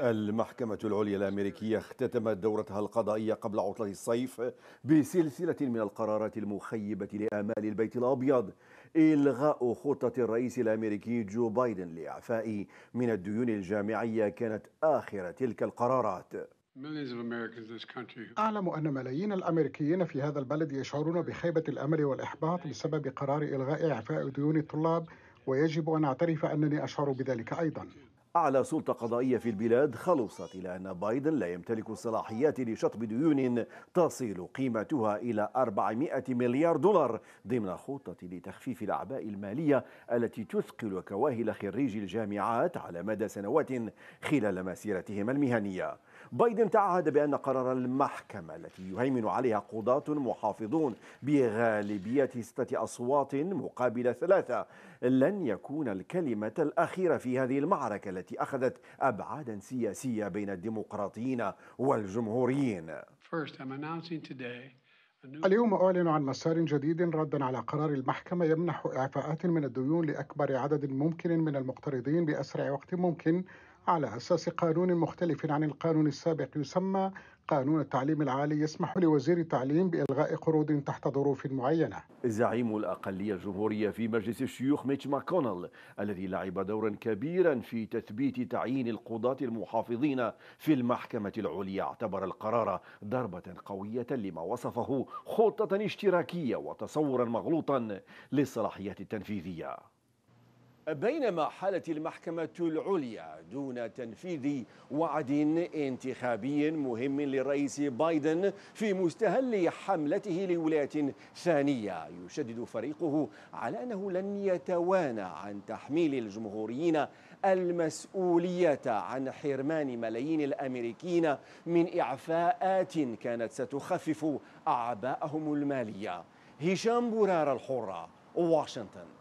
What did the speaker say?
المحكمة العليا الأمريكية اختتمت دورتها القضائية قبل عطلة الصيف بسلسلة من القرارات المخيبة لآمال البيت الأبيض إلغاء خطة الرئيس الأمريكي جو بايدن لإعفاء من الديون الجامعية كانت آخر تلك القرارات أعلم أن ملايين الأمريكيين في هذا البلد يشعرون بخيبة الأمل والإحباط بسبب قرار إلغاء إعفاء ديون الطلاب ويجب أن أعترف أنني أشعر بذلك أيضاً أعلى سلطة قضائية في البلاد خلصت إلى أن بايدن لا يمتلك الصلاحيات لشطب ديون تصل قيمتها إلى 400 مليار دولار ضمن خطة لتخفيف الأعباء المالية التي تثقل كواهل خريجي الجامعات على مدى سنوات خلال مسيرتهم المهنية بايدن تعهد بأن قرار المحكمة التي يهيمن عليها قضاة محافظون بغالبية ستة أصوات مقابل ثلاثة لن يكون الكلمة الأخيرة في هذه المعركة التي أخذت أبعادا سياسية بين الديمقراطيين والجمهوريين اليوم أعلن عن مسار جديد ردا على قرار المحكمة يمنح إعفاءات من الديون لأكبر عدد ممكن من المقترضين بأسرع وقت ممكن على أساس قانون مختلف عن القانون السابق يسمى قانون التعليم العالي يسمح لوزير التعليم بإلغاء قروض تحت ظروف معينة زعيم الأقلية الجمهورية في مجلس الشيوخ ميتش ماكونل الذي لعب دورا كبيرا في تثبيت تعيين القضاة المحافظين في المحكمة العليا اعتبر القرار ضربة قوية لما وصفه خطة اشتراكية وتصورا مغلوطا للصلاحيات التنفيذية بينما حالت المحكمة العليا دون تنفيذ وعد انتخابي مهم للرئيس بايدن في مستهل حملته لولاية ثانية يشدد فريقه على أنه لن يتوانى عن تحميل الجمهوريين المسؤولية عن حرمان ملايين الأمريكيين من إعفاءات كانت ستخفف أعباءهم المالية هشام بورار الحرة واشنطن